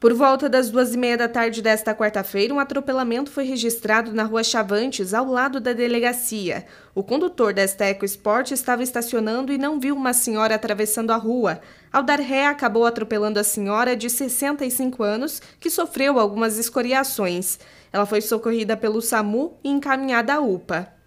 Por volta das duas e meia da tarde desta quarta-feira, um atropelamento foi registrado na rua Chavantes, ao lado da delegacia. O condutor desta EcoSport estava estacionando e não viu uma senhora atravessando a rua. Ao dar ré, acabou atropelando a senhora de 65 anos, que sofreu algumas escoriações. Ela foi socorrida pelo SAMU e encaminhada à UPA.